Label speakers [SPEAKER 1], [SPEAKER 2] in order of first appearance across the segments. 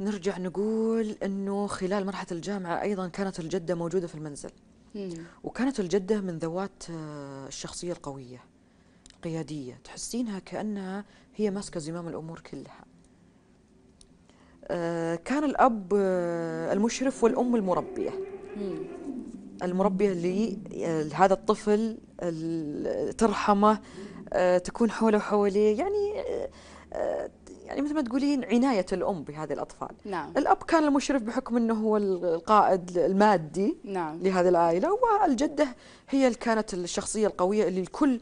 [SPEAKER 1] نرجع نقول أنه خلال مرحلة الجامعة أيضا كانت الجدة موجودة في المنزل مم. وكانت الجدة من ذوات آه، الشخصية القوية القيادية تحسينها كأنها هي ماسكة زمام الأمور كلها آه، كان الأب آه، المشرف والأم المربية مم. المربية اللي هذا الطفل ترحمه تكون حوله وحواليه يعني يعني مثل ما تقولين عناية الأم بهذه الأطفال نعم. الأب كان المشرف بحكم أنه هو القائد المادي
[SPEAKER 2] نعم. لهذه
[SPEAKER 1] العائلة والجدة هي اللي كانت الشخصية القوية اللي الكل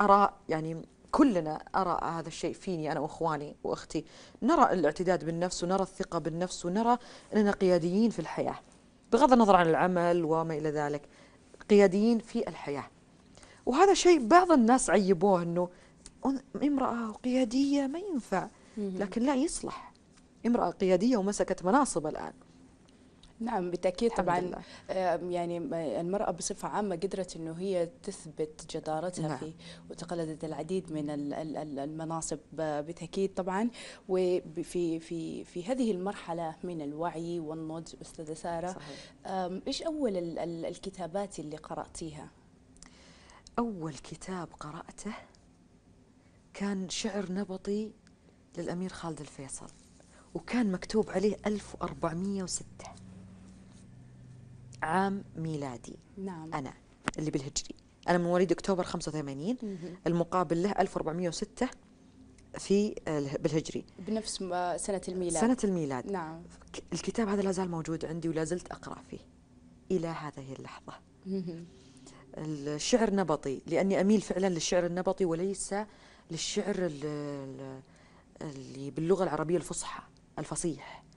[SPEAKER 1] أرى يعني كلنا أرى هذا الشيء فيني أنا وإخواني وأختي نرى الاعتداد بالنفس ونرى الثقة بالنفس ونرى أننا قياديين في الحياة بغض النظر عن العمل وما إلى ذلك قياديين في الحياة وهذا شيء بعض الناس عيبوه أنه امرأة قيادية ما ينفع لكن لا يصلح امرأة قيادية ومسكت مناصب الآن نعم بالتأكيد طبعا
[SPEAKER 2] يعني المرأة بصفة عامة قدرت أنه هي تثبت جدارتها نعم. في وتقلدت العديد من المناصب بالتأكيد طبعا وفي في في هذه المرحلة من الوعي والنضج أستاذة سارة صحيح. إيش أول
[SPEAKER 1] الكتابات اللي قرأتيها؟ أول كتاب قرأته كان شعر نبطي للأمير خالد الفيصل وكان مكتوب عليه 1406 عام ميلادي نعم أنا اللي بالهجري أنا من مواليد أكتوبر 85 مه. المقابل له 1406 في آه، بالهجري
[SPEAKER 2] بنفس آه، سنة الميلاد سنة الميلاد نعم
[SPEAKER 1] الكتاب هذا لا زال موجود عندي ولا زلت أقرأ فيه إلى هذه اللحظة مه. الشعر نبطي لأني أميل فعلا للشعر النبطي وليس للشعر الـ الـ اللي باللغة العربية الفصحى الفصيح